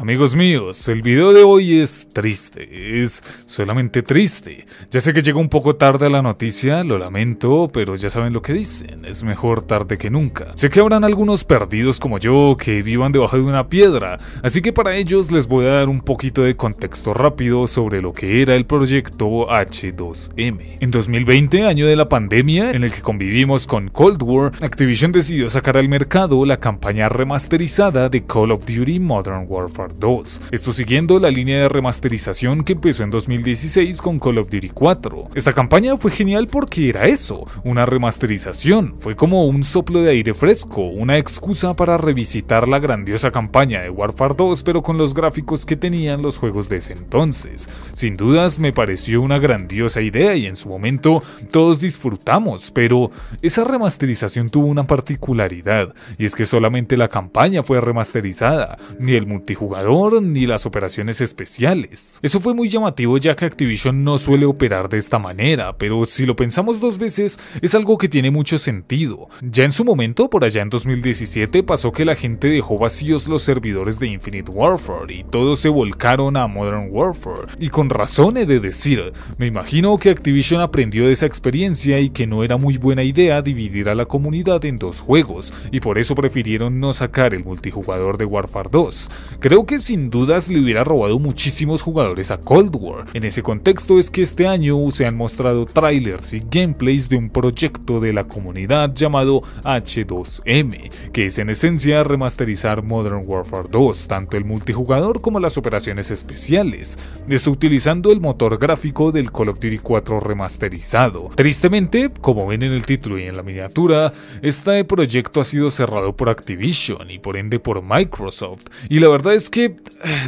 Amigos míos, el video de hoy es triste, es solamente triste. Ya sé que llegó un poco tarde a la noticia, lo lamento, pero ya saben lo que dicen, es mejor tarde que nunca. Sé que habrán algunos perdidos como yo que vivan debajo de una piedra, así que para ellos les voy a dar un poquito de contexto rápido sobre lo que era el proyecto H2M. En 2020, año de la pandemia, en el que convivimos con Cold War, Activision decidió sacar al mercado la campaña remasterizada de Call of Duty Modern Warfare 2, esto siguiendo la línea de remasterización que empezó en 2016 con Call of Duty 4. Esta campaña fue genial porque era eso, una remasterización, fue como un soplo de aire fresco, una excusa para revisitar la grandiosa campaña de Warfare 2 pero con los gráficos que tenían los juegos de ese entonces. Sin dudas me pareció una grandiosa idea y en su momento todos disfrutamos, pero esa remasterización tuvo una particularidad, y es que solamente la campaña fue remasterizada, ni el multijugador ni las operaciones especiales. Eso fue muy llamativo ya que Activision no suele operar de esta manera, pero si lo pensamos dos veces es algo que tiene mucho sentido. Ya en su momento, por allá en 2017, pasó que la gente dejó vacíos los servidores de Infinite Warfare y todos se volcaron a Modern Warfare, y con razón he de decir, me imagino que Activision aprendió de esa experiencia y que no era muy buena idea dividir a la comunidad en dos juegos, y por eso prefirieron no sacar el multijugador de Warfare 2. Creo que que sin dudas le hubiera robado muchísimos jugadores a Cold War. En ese contexto es que este año se han mostrado trailers y gameplays de un proyecto de la comunidad llamado H2M, que es en esencia remasterizar Modern Warfare 2, tanto el multijugador como las operaciones especiales. desutilizando utilizando el motor gráfico del Call of Duty 4 remasterizado. Tristemente, como ven en el título y en la miniatura, este proyecto ha sido cerrado por Activision y por ende por Microsoft, y la verdad es que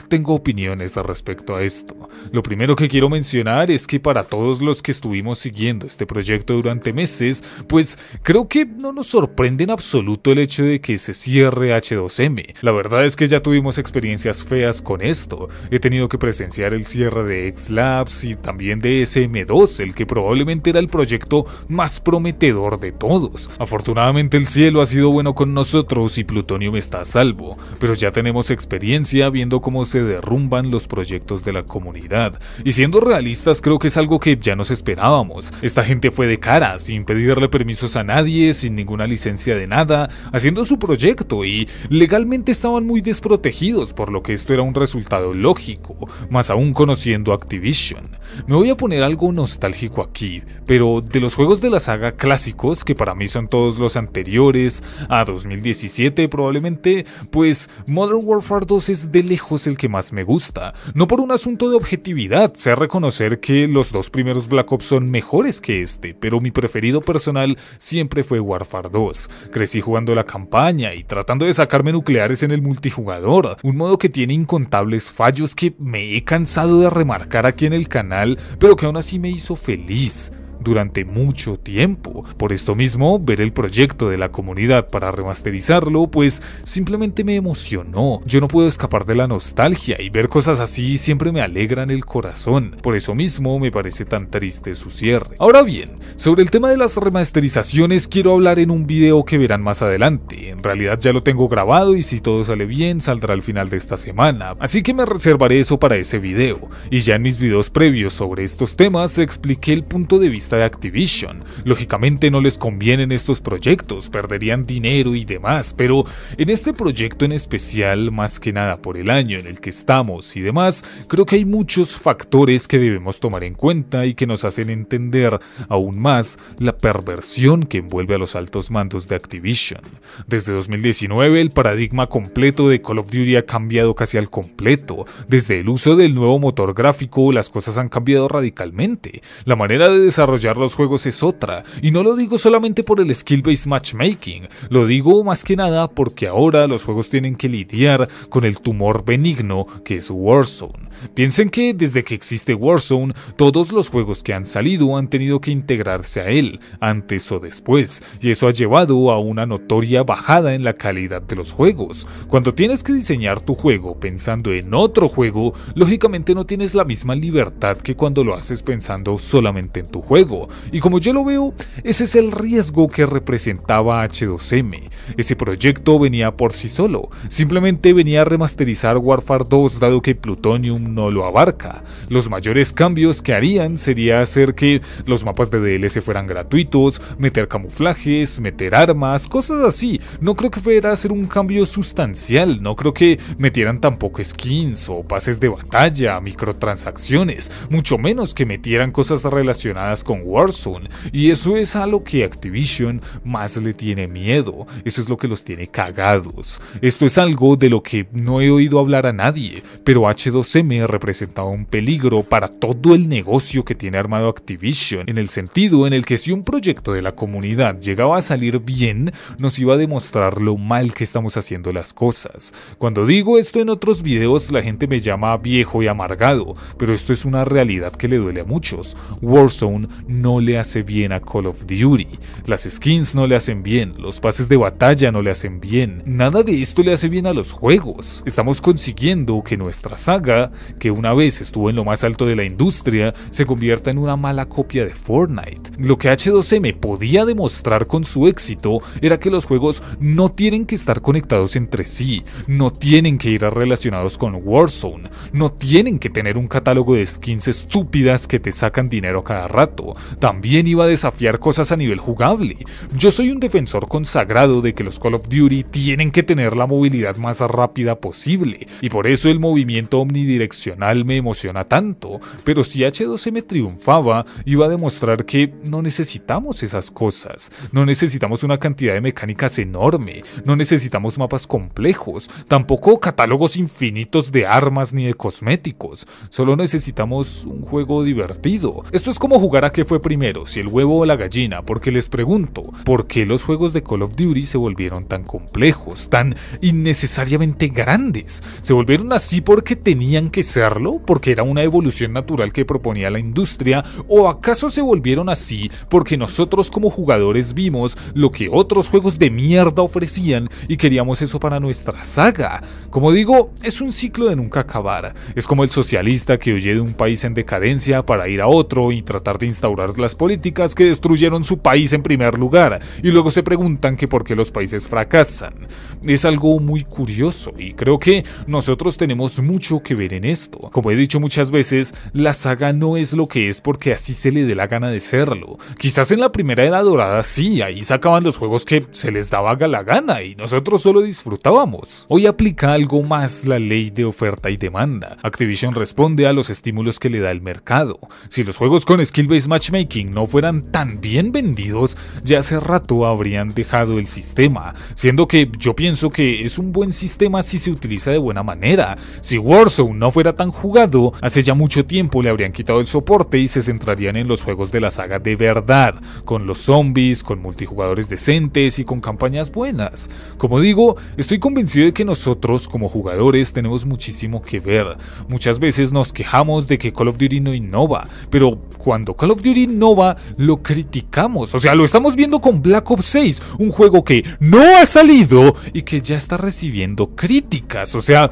tengo opiniones respecto a esto. Lo primero que quiero mencionar es que para todos los que estuvimos siguiendo este proyecto durante meses, pues creo que no nos sorprende en absoluto el hecho de que se cierre H2M. La verdad es que ya tuvimos experiencias feas con esto. He tenido que presenciar el cierre de X-Labs y también de SM2, el que probablemente era el proyecto más prometedor de todos. Afortunadamente el cielo ha sido bueno con nosotros y Plutonium está a salvo, pero ya tenemos experiencia viendo cómo se derrumban los proyectos de la comunidad. Y siendo realistas, creo que es algo que ya nos esperábamos. Esta gente fue de cara, sin pedirle permisos a nadie, sin ninguna licencia de nada, haciendo su proyecto y legalmente estaban muy desprotegidos, por lo que esto era un resultado lógico, más aún conociendo Activision. Me voy a poner algo nostálgico aquí, pero de los juegos de la saga clásicos, que para mí son todos los anteriores a 2017 probablemente, pues Modern Warfare 2 es de lejos el que más me gusta, no por un asunto de objetividad, sé reconocer que los dos primeros Black Ops son mejores que este, pero mi preferido personal siempre fue Warfare 2. Crecí jugando la campaña y tratando de sacarme nucleares en el multijugador, un modo que tiene incontables fallos que me he cansado de remarcar aquí en el canal, pero que aún así me hizo feliz durante mucho tiempo. Por esto mismo, ver el proyecto de la comunidad para remasterizarlo, pues simplemente me emocionó. Yo no puedo escapar de la nostalgia y ver cosas así siempre me alegran el corazón. Por eso mismo me parece tan triste su cierre. Ahora bien, sobre el tema de las remasterizaciones quiero hablar en un video que verán más adelante. En realidad ya lo tengo grabado y si todo sale bien saldrá al final de esta semana. Así que me reservaré eso para ese video. Y ya en mis videos previos sobre estos temas expliqué el punto de vista de Activision. Lógicamente no les convienen estos proyectos, perderían dinero y demás, pero en este proyecto en especial, más que nada por el año en el que estamos y demás, creo que hay muchos factores que debemos tomar en cuenta y que nos hacen entender aún más la perversión que envuelve a los altos mandos de Activision. Desde 2019 el paradigma completo de Call of Duty ha cambiado casi al completo. Desde el uso del nuevo motor gráfico las cosas han cambiado radicalmente. La manera de desarrollar los juegos es otra, y no lo digo solamente por el skill-based matchmaking, lo digo más que nada porque ahora los juegos tienen que lidiar con el tumor benigno que es Warzone. Piensen que desde que existe Warzone, todos los juegos que han salido han tenido que integrarse a él, antes o después, y eso ha llevado a una notoria bajada en la calidad de los juegos. Cuando tienes que diseñar tu juego pensando en otro juego, lógicamente no tienes la misma libertad que cuando lo haces pensando solamente en tu juego. Y como yo lo veo, ese es el riesgo que representaba H2M. Ese proyecto venía por sí solo, simplemente venía a remasterizar Warfare 2 dado que Plutonium no lo abarca. Los mayores cambios que harían sería hacer que los mapas de DLC fueran gratuitos, meter camuflajes, meter armas, cosas así. No creo que fuera a ser un cambio sustancial, no creo que metieran tampoco skins o pases de batalla, microtransacciones, mucho menos que metieran cosas relacionadas con Warzone. Y eso es a lo que Activision más le tiene miedo. Eso es lo que los tiene cagados. Esto es algo de lo que no he oído hablar a nadie, pero H2M representaba un peligro para todo el negocio que tiene armado Activision, en el sentido en el que si un proyecto de la comunidad llegaba a salir bien, nos iba a demostrar lo mal que estamos haciendo las cosas. Cuando digo esto en otros videos, la gente me llama viejo y amargado, pero esto es una realidad que le duele a muchos. Warzone no le hace bien a Call of Duty. Las skins no le hacen bien, los pases de batalla no le hacen bien. Nada de esto le hace bien a los juegos. Estamos consiguiendo que nuestra saga, que una vez estuvo en lo más alto de la industria, se convierta en una mala copia de Fortnite. Lo que H2M podía demostrar con su éxito era que los juegos no tienen que estar conectados entre sí, no tienen que ir relacionados con Warzone, no tienen que tener un catálogo de skins estúpidas que te sacan dinero cada rato, también iba a desafiar cosas a nivel jugable. Yo soy un defensor consagrado de que los Call of Duty tienen que tener la movilidad más rápida posible, y por eso el movimiento omnidireccional me emociona tanto, pero si H2M triunfaba, iba a demostrar que no necesitamos esas cosas, no necesitamos una cantidad de mecánicas enorme, no necesitamos mapas complejos, tampoco catálogos infinitos de armas ni de cosméticos, solo necesitamos un juego divertido. Esto es como jugar a que fue primero, si el huevo o la gallina, porque les pregunto, ¿por qué los juegos de Call of Duty se volvieron tan complejos, tan innecesariamente grandes? ¿Se volvieron así porque tenían que serlo, porque era una evolución natural que proponía la industria, o acaso se volvieron así porque nosotros como jugadores vimos lo que otros juegos de mierda ofrecían y queríamos eso para nuestra saga? Como digo, es un ciclo de nunca acabar, es como el socialista que huye de un país en decadencia para ir a otro y tratar de instaurar las políticas que destruyeron su país en primer lugar y luego se preguntan que por qué los países fracasan. Es algo muy curioso y creo que nosotros tenemos mucho que ver en esto. Como he dicho muchas veces, la saga no es lo que es porque así se le dé la gana de serlo. Quizás en la primera era dorada sí, ahí sacaban los juegos que se les daba la gana y nosotros solo disfrutábamos. Hoy aplica algo más la ley de oferta y demanda. Activision responde a los estímulos que le da el mercado. Si los juegos con skill-based Making no fueran tan bien vendidos, ya hace rato habrían dejado el sistema, siendo que yo pienso que es un buen sistema si se utiliza de buena manera. Si Warzone no fuera tan jugado, hace ya mucho tiempo le habrían quitado el soporte y se centrarían en los juegos de la saga de verdad, con los zombies, con multijugadores decentes y con campañas buenas. Como digo, estoy convencido de que nosotros como jugadores tenemos muchísimo que ver. Muchas veces nos quejamos de que Call of Duty no innova, pero cuando Call of Duty Duty Nova lo criticamos. O sea, lo estamos viendo con Black Ops 6, un juego que no ha salido y que ya está recibiendo críticas. O sea,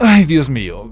ay Dios mío,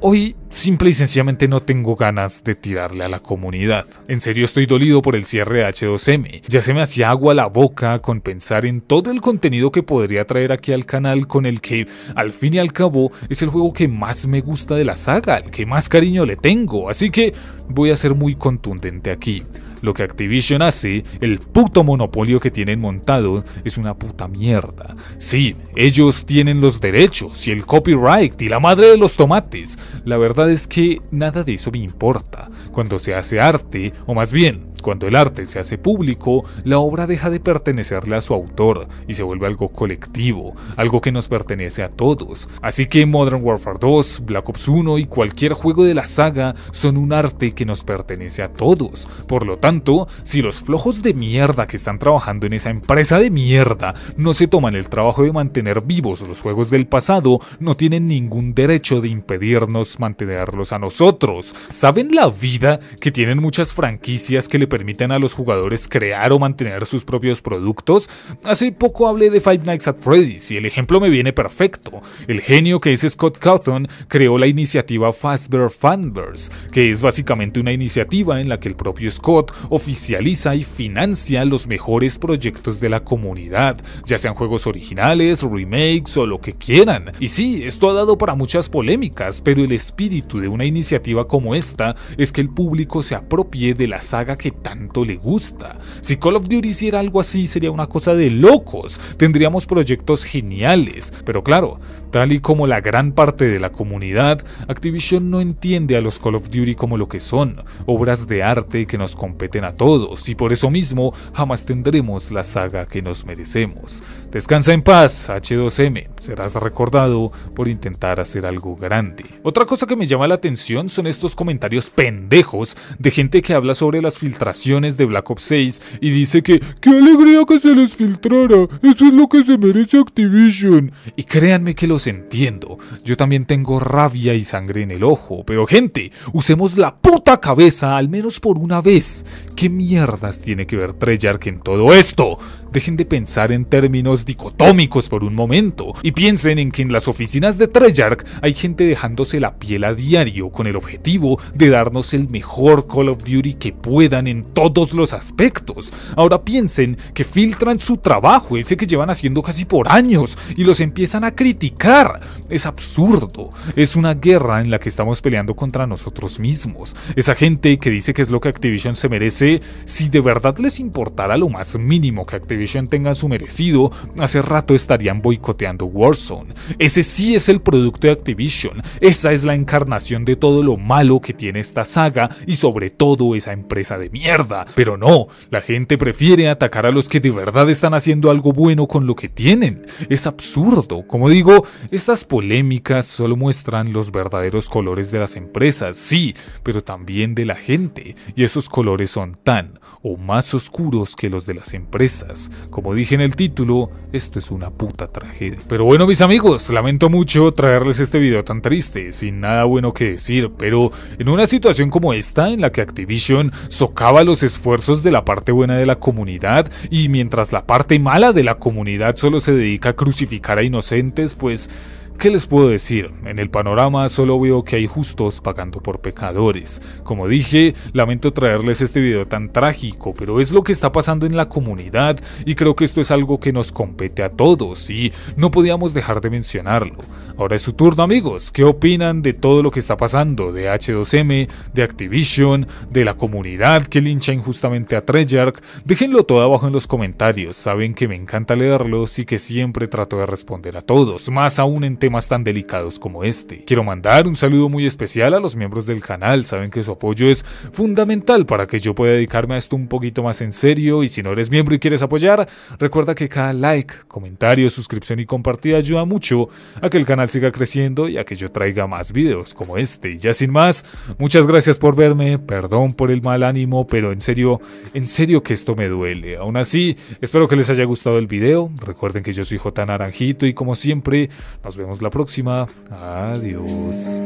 Hoy simple y sencillamente no tengo ganas de tirarle a la comunidad. En serio estoy dolido por el cierre de H2M. Ya se me hacía agua la boca con pensar en todo el contenido que podría traer aquí al canal con el que al fin y al cabo es el juego que más me gusta de la saga, el que más cariño le tengo. Así que voy a ser muy contundente aquí. Lo que Activision hace, el puto monopolio que tienen montado, es una puta mierda. Sí, ellos tienen los derechos y el copyright y la madre de los tomates. La verdad es que nada de eso me importa. Cuando se hace arte, o más bien, cuando el arte se hace público, la obra deja de pertenecerle a su autor y se vuelve algo colectivo, algo que nos pertenece a todos. Así que Modern Warfare 2, Black Ops 1 y cualquier juego de la saga son un arte que nos pertenece a todos. Por lo tanto, si los flojos de mierda que están trabajando en esa empresa de mierda no se toman el trabajo de mantener vivos los juegos del pasado, no tienen ningún derecho de impedirnos mantenerlos a nosotros. ¿Saben la vida que tienen muchas franquicias que le permiten a los jugadores crear o mantener sus propios productos? Hace poco hablé de Five Nights at Freddy's y el ejemplo me viene perfecto. El genio que es Scott Cawthon creó la iniciativa Fazbear Funders, que es básicamente una iniciativa en la que el propio Scott oficializa y financia los mejores proyectos de la comunidad, ya sean juegos originales, remakes o lo que quieran. Y sí, esto ha dado para muchas polémicas, pero el espíritu de una iniciativa como esta es que el público se apropie de la saga que tanto le gusta. Si Call of Duty hiciera algo así sería una cosa de locos, tendríamos proyectos geniales, pero claro, tal y como la gran parte de la comunidad, Activision no entiende a los Call of Duty como lo que son, obras de arte que nos competen a todos y por eso mismo jamás tendremos la saga que nos merecemos. Descansa en paz, H2M, serás recordado por intentar hacer algo grande. Otra cosa que me llama la atención son estos comentarios pendejos de gente que habla sobre las filtraciones de Black Ops 6 y dice que ¡Qué alegría que se les filtrara! ¡Eso es lo que se merece Activision! Y créanme que los entiendo, yo también tengo rabia y sangre en el ojo, pero gente, usemos la puta cabeza al menos por una vez. ¿Qué mierdas tiene que ver Treyarch en todo esto? Dejen de pensar en términos dicotómicos por un momento y piensen en que en las oficinas de Treyarch hay gente dejándose la piel a diario con el objetivo de darnos el mejor Call of Duty que puedan en todos los aspectos. Ahora piensen que filtran su trabajo, ese que llevan haciendo casi por años, y los empiezan a criticar. Es absurdo. Es una guerra en la que estamos peleando contra nosotros mismos. Esa gente que dice que es lo que Activision se merece, si de verdad les importara lo más mínimo que Activision Activision tengan su merecido, hace rato estarían boicoteando Warzone. Ese sí es el producto de Activision, esa es la encarnación de todo lo malo que tiene esta saga y sobre todo esa empresa de mierda. Pero no, la gente prefiere atacar a los que de verdad están haciendo algo bueno con lo que tienen. Es absurdo. Como digo, estas polémicas solo muestran los verdaderos colores de las empresas, sí, pero también de la gente, y esos colores son tan o más oscuros que los de las empresas. Como dije en el título, esto es una puta tragedia. Pero bueno mis amigos, lamento mucho traerles este video tan triste, sin nada bueno que decir, pero en una situación como esta en la que Activision socava los esfuerzos de la parte buena de la comunidad y mientras la parte mala de la comunidad solo se dedica a crucificar a inocentes, pues ¿Qué les puedo decir? En el panorama solo veo que hay justos pagando por pecadores. Como dije, lamento traerles este video tan trágico, pero es lo que está pasando en la comunidad y creo que esto es algo que nos compete a todos y no podíamos dejar de mencionarlo. Ahora es su turno amigos, ¿qué opinan de todo lo que está pasando? De H2M, de Activision, de la comunidad que lincha injustamente a Treyarch. Déjenlo todo abajo en los comentarios, saben que me encanta leerlos y que siempre trato de responder a todos, más aún en temas tan delicados como este. Quiero mandar un saludo muy especial a los miembros del canal, saben que su apoyo es fundamental para que yo pueda dedicarme a esto un poquito más en serio y si no eres miembro y quieres apoyar, recuerda que cada like, comentario, suscripción y compartida ayuda mucho a que el canal siga creciendo y a que yo traiga más videos como este. Y ya sin más, muchas gracias por verme, perdón por el mal ánimo, pero en serio, en serio que esto me duele. Aún así, espero que les haya gustado el video, recuerden que yo soy J Naranjito y como siempre, nos vemos la próxima. Adiós.